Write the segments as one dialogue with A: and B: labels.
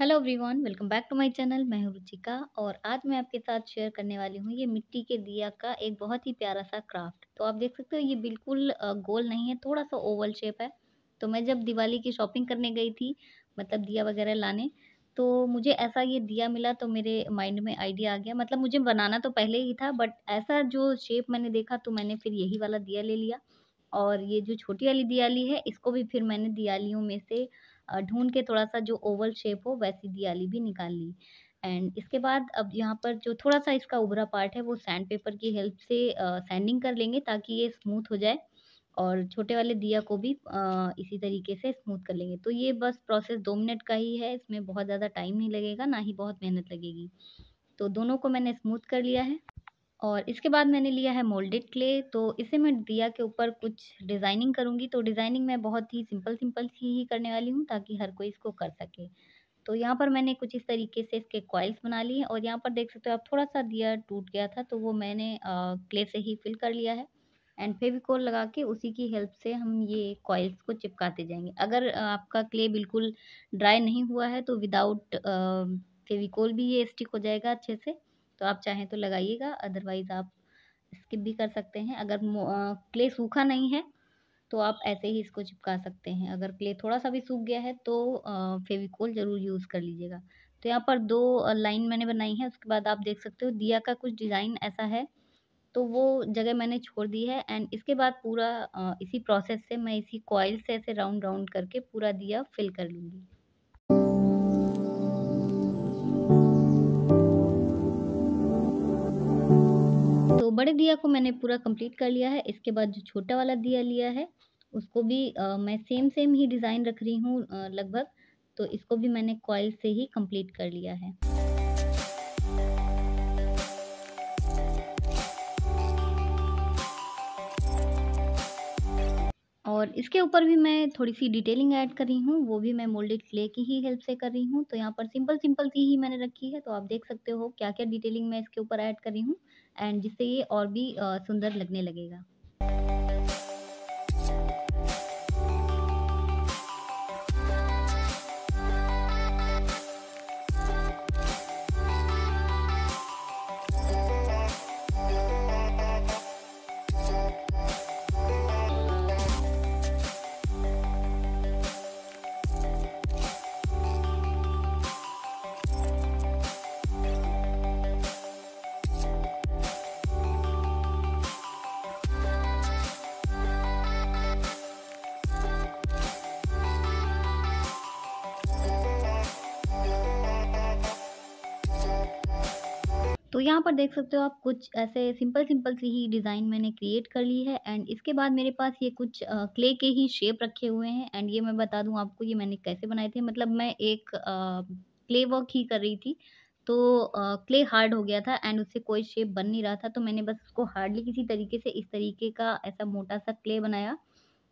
A: hello everyone welcome back to my channel मैं हूं रुचिका और आज मैं आपके साथ शेयर करने वाली हूं ये मिट्टी के दिया का एक बहुत ही प्यारा सा क्राफ्ट तो आप देख सकते हो ये बिल्कुल गोल नहीं है थोड़ा सा ओवल शेप है तो मैं जब दिवाली की शॉपिंग करने गई थी मतलब दिया वगैरह लाने तो मुझे ऐसा ये दिया मिला तो मेरे माइंड में आइडिया आ गया मतलब मुझे बनाना तो पहले ही था बट ऐसा जो शेप मैंने देखा तो मैंने फिर यही वाला दिया ले लिया और ये जो छोटी वाली दियाली है इसको भी फिर मैंने दियालियों में से ढूंढ के थोड़ा सा जो ओवल शेप हो वैसी दियाली भी निकाल ली एंड इसके बाद अब यहाँ पर जो थोड़ा सा इसका उभरा पार्ट है वो सैंड पेपर की हेल्प से सैंडिंग कर लेंगे ताकि ये स्मूथ हो जाए और छोटे वाले दिया को भी इसी तरीके से स्मूथ कर लेंगे तो ये बस प्रोसेस दो मिनट का ही है इसमें बहुत ज़्यादा टाइम नहीं लगेगा ना ही बहुत मेहनत लगेगी तो दोनों को मैंने स्मूथ कर लिया है और इसके बाद मैंने लिया है मोल्डेड क्ले तो इसे मैं दिया के ऊपर कुछ डिज़ाइनिंग करूँगी तो डिज़ाइनिंग मैं बहुत ही सिंपल सिंपल सी ही करने वाली हूँ ताकि हर कोई इसको कर सके तो यहाँ पर मैंने कुछ इस तरीके से इसके कॉइल्स बना लिए और यहाँ पर देख सकते हो आप थोड़ा सा दिया टूट गया था तो वो मैंने आ, क्ले से ही फिल कर लिया है एंड फेविकोल लगा के उसी की हेल्प से हम ये कॉइल्स को चिपकाते जाएंगे अगर आपका क्ले बिल्कुल ड्राई नहीं हुआ है तो विदाउट फेविकोल भी ये स्टिक हो जाएगा अच्छे से तो आप चाहें तो लगाइएगा अदरवाइज़ आप स्किप भी कर सकते हैं अगर क्ले सूखा नहीं है तो आप ऐसे ही इसको चिपका सकते हैं अगर क्ले थोड़ा सा भी सूख गया है तो फेविकोल ज़रूर यूज़ कर लीजिएगा तो यहाँ पर दो लाइन मैंने बनाई है उसके बाद आप देख सकते हो दिया का कुछ डिज़ाइन ऐसा है तो वो जगह मैंने छोड़ दी है एंड इसके बाद पूरा इसी प्रोसेस से मैं इसी कॉयल से ऐसे राउंड राउंड करके पूरा दिया फिल कर लूँगी तो बड़े दिया को मैंने पूरा कंप्लीट कर लिया है इसके बाद जो छोटा वाला दिया लिया है उसको भी आ, मैं सेम सेम ही डिज़ाइन रख रही हूँ लगभग तो इसको भी मैंने कॉयल से ही कंप्लीट कर लिया है और इसके ऊपर भी मैं थोड़ी सी डिटेलिंग ऐड कर रही हूँ वो भी मैं मोल्डेड क्ले की ही हेल्प से कर रही हूँ तो यहाँ पर सिंपल सिंपल सी ही मैंने रखी है तो आप देख सकते हो क्या क्या डिटेलिंग मैं इसके ऊपर ऐड कर रही हूँ एंड जिससे ये और भी सुंदर लगने लगेगा तो यहाँ पर देख सकते हो आप कुछ ऐसे सिंपल सिंपल सी ही डिज़ाइन मैंने क्रिएट कर ली है एंड इसके बाद मेरे पास ये कुछ क्ले के ही शेप रखे हुए हैं एंड ये मैं बता दूँ आपको ये मैंने कैसे बनाए थे मतलब मैं एक क्ले वर्क ही कर रही थी तो क्ले हार्ड हो गया था एंड उससे कोई शेप बन नहीं रहा था तो मैंने बस उसको हार्डली किसी तरीके से इस तरीके का ऐसा मोटा सा क्ले बनाया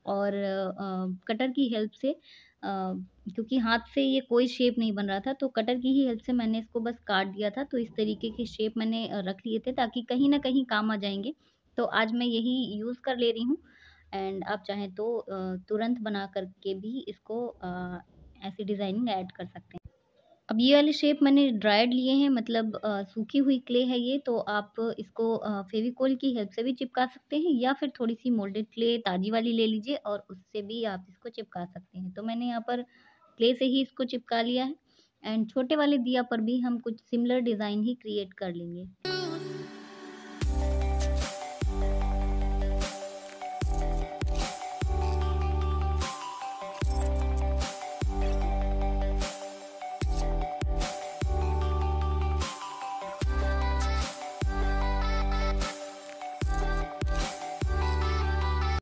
A: और कटर की हेल्प से क्योंकि हाथ से ये कोई शेप नहीं बन रहा था तो कटर की ही हेल्प से मैंने इसको बस काट दिया था तो इस तरीके के शेप मैंने रख लिए थे ताकि कहीं ना कहीं काम आ जाएंगे तो आज मैं यही यूज़ कर ले रही हूँ एंड आप चाहें तो तुरंत बना करके भी इसको ऐसी डिज़ाइनिंग ऐड कर सकते हैं अब ये वाले शेप मैंने ड्राइड लिए हैं मतलब सूखी हुई क्ले है ये तो आप इसको फेविकोल की हेल्प से भी चिपका सकते हैं या फिर थोड़ी सी मोल्डेड क्ले ताज़ी वाली ले लीजिए और उससे भी आप इसको चिपका सकते हैं तो मैंने यहाँ पर क्ले से ही इसको चिपका लिया है एंड छोटे वाले दिया पर भी हम कुछ सिमिलर डिज़ाइन ही क्रिएट कर लेंगे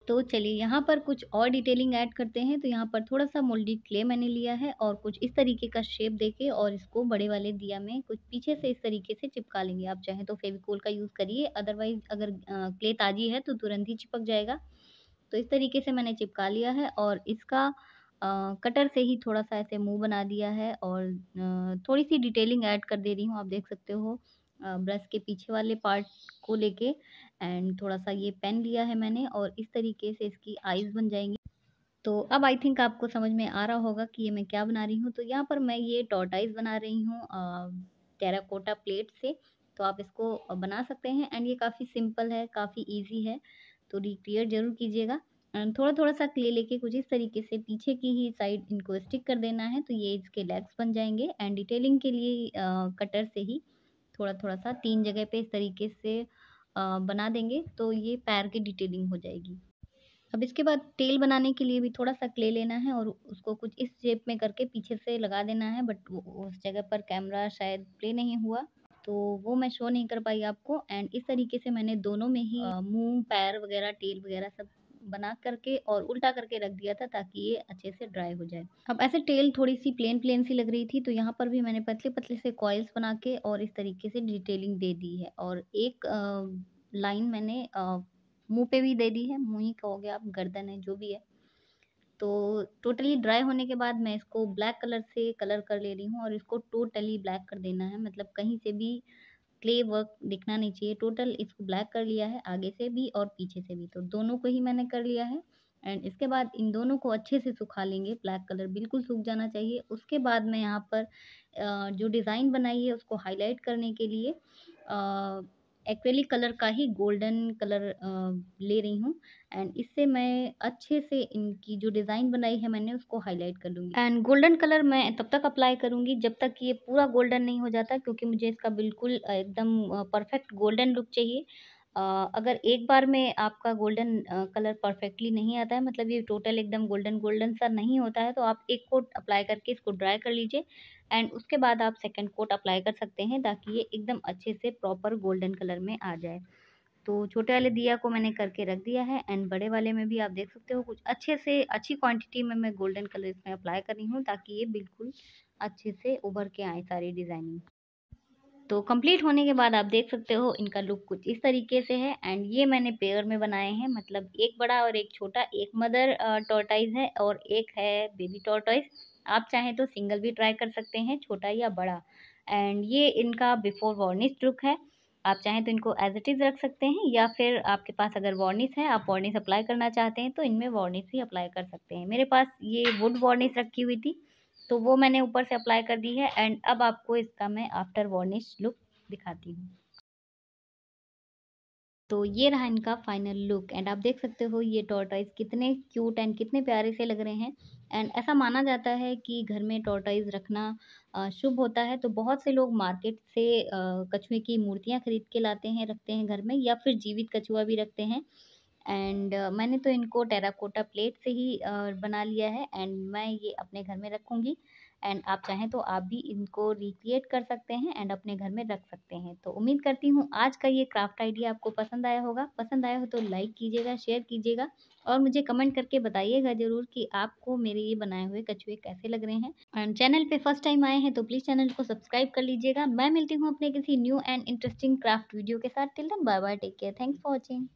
A: तो चलिए यहाँ पर कुछ और डिटेलिंग ऐड करते हैं तो यहाँ पर थोड़ा सा मोल्डी क्ले मैंने लिया है और कुछ इस तरीके का शेप देके और इसको बड़े वाले दिया में कुछ पीछे से इस तरीके से चिपका लेंगे आप चाहें तो फेविकोल का यूज़ करिए अदरवाइज अगर क्ले ताज़ी है तो तुरंत ही चिपक जाएगा तो इस तरीके से मैंने चिपका लिया है और इसका कटर से ही थोड़ा सा ऐसे मुँह बना दिया है और थोड़ी सी डिटेलिंग ऐड कर दे रही हूँ आप देख सकते हो ब्रश के पीछे वाले पार्ट को लेके एंड थोड़ा सा ये पेन लिया है मैंने और इस तरीके से इसकी आइज़ बन जाएंगी तो अब आई थिंक आपको समझ में आ रहा होगा कि ये मैं क्या बना रही हूँ तो यहाँ पर मैं ये टॉट आइज़ बना रही हूँ टेराकोटा प्लेट से तो आप इसको बना सकते हैं एंड ये काफ़ी सिंपल है काफ़ी ईजी है तो रिक्रिएट जरूर कीजिएगा एंड थोड़ा थोड़ा सा क्ले लेके कुछ इस तरीके से पीछे की ही साइड इनको स्टिक कर देना है तो ये इसके लेग्स बन जाएंगे एंड डिटेलिंग के लिए आ, कटर से ही थोड़ा थोड़ा सा तीन जगह पे इस तरीके से बना देंगे तो ये पैर की डिटेलिंग हो जाएगी अब इसके बाद टेल बनाने के लिए भी थोड़ा सा क्ले लेना है और उसको कुछ इस शेप में करके पीछे से लगा देना है बट उस जगह पर कैमरा शायद प्ले नहीं हुआ तो वो मैं शो नहीं कर पाई आपको एंड इस तरीके से मैंने दोनों में ही मुंह पैर वगैरह टेल वगैरह सब बना करके और उल्टा करके रख दिया था ताकि ये अच्छे से ड्राई हो जाए अब ऐसे टेल थोड़ी सी प्लेन प्लेन सी लग रही थी तो यहाँ पर भी मैंने पतले पतले से कॉयल्स बना के और इस तरीके से डिटेलिंग दे दी है और एक लाइन मैंने मुंह पे भी दे दी है मुँह ही कहोगे आप गर्दन है जो भी है तो टोटली ड्राई होने के बाद मैं इसको ब्लैक कलर से कलर कर ले रही हूँ और इसको टोटली ब्लैक कर देना है मतलब कहीं से भी क्ले वर्क दिखना नहीं चाहिए टोटल इसको ब्लैक कर लिया है आगे से भी और पीछे से भी तो दोनों को ही मैंने कर लिया है एंड इसके बाद इन दोनों को अच्छे से सुखा लेंगे ब्लैक कलर बिल्कुल सूख जाना चाहिए उसके बाद मैं यहाँ पर जो डिज़ाइन बनाई है उसको हाईलाइट करने के लिए एक्रेलिक कलर का ही गोल्डन कलर ले रही हूँ एंड इससे मैं अच्छे से इनकी जो डिज़ाइन बनाई है मैंने उसको हाईलाइट कर लूँगी एंड गोल्डन कलर मैं तब तक अप्लाई करूँगी जब तक ये पूरा गोल्डन नहीं हो जाता क्योंकि मुझे इसका बिल्कुल एकदम परफेक्ट गोल्डन लुक चाहिए अगर एक बार में आपका गोल्डन कलर परफेक्टली नहीं आता है मतलब ये टोटल एकदम गोल्डन गोल्डन सा नहीं होता है तो आप एक कोट अप्लाई करके इसको ड्राई कर लीजिए एंड उसके बाद आप सेकेंड कोट अप्लाई कर सकते हैं ताकि ये एकदम अच्छे से प्रॉपर गोल्डन कलर में आ जाए तो छोटे वाले दिया को मैंने करके रख दिया है एंड बड़े वाले में भी आप देख सकते हो कुछ अच्छे से अच्छी क्वांटिटी में मैं गोल्डन कलर इसमें अप्लाई कर रही हूँ ताकि ये बिल्कुल अच्छे से उभर के आए सारी डिज़ाइनिंग तो कंप्लीट होने के बाद आप देख सकते हो इनका लुक कुछ इस तरीके से है एंड ये मैंने पेयर में बनाए हैं मतलब एक बड़ा और एक छोटा एक मदर टॉर्टाइज है और एक है बेबी टॉर्टाइज आप चाहें तो सिंगल भी ट्राई कर सकते हैं छोटा या बड़ा एंड ये इनका बिफोर वार्निश लुक है आप चाहें तो इनको एज इट इज़ रख सकते हैं या फिर आपके पास अगर वार्निस है आप वार्निस अप्लाई करना चाहते हैं तो इनमें वार्निस भी अप्लाई कर सकते हैं मेरे पास ये वुड वार्निस रखी हुई थी तो वो मैंने ऊपर से अप्लाई कर दी है एंड अब आपको इसका मैं आफ्टर वार्निश लुक दिखाती हूँ तो ये रहा इनका फाइनल लुक एंड आप देख सकते हो ये टोर्टाइज कितने क्यूट एंड कितने प्यारे से लग रहे हैं एंड ऐसा माना जाता है कि घर में टॉर्टाइज रखना शुभ होता है तो बहुत से लोग मार्केट से कछुए की मूर्तियाँ खरीद के लाते हैं रखते हैं घर में या फिर जीवित कछुआ भी रखते हैं एंड मैंने तो इनको टेराकोटा प्लेट से ही बना लिया है एंड मैं ये अपने घर में रखूँगी एंड आप चाहें तो आप भी इनको रिक्रिएट कर सकते हैं एंड अपने घर में रख सकते हैं तो उम्मीद करती हूँ आज का ये क्राफ्ट आइडिया आपको पसंद आया होगा पसंद आया हो तो लाइक कीजिएगा शेयर कीजिएगा और मुझे कमेंट करके बताइएगा ज़रूर कि आपको मेरे ये बनाए हुए कछुए कैसे लग रहे हैं एंड चैनल पे फर्स्ट टाइम आए हैं तो प्लीज़ चैनल को सब्सक्राइब कर लीजिएगा मैं मिलती हूँ अपने किसी new and interesting craft video के साथ till then bye bye take care thanks for watching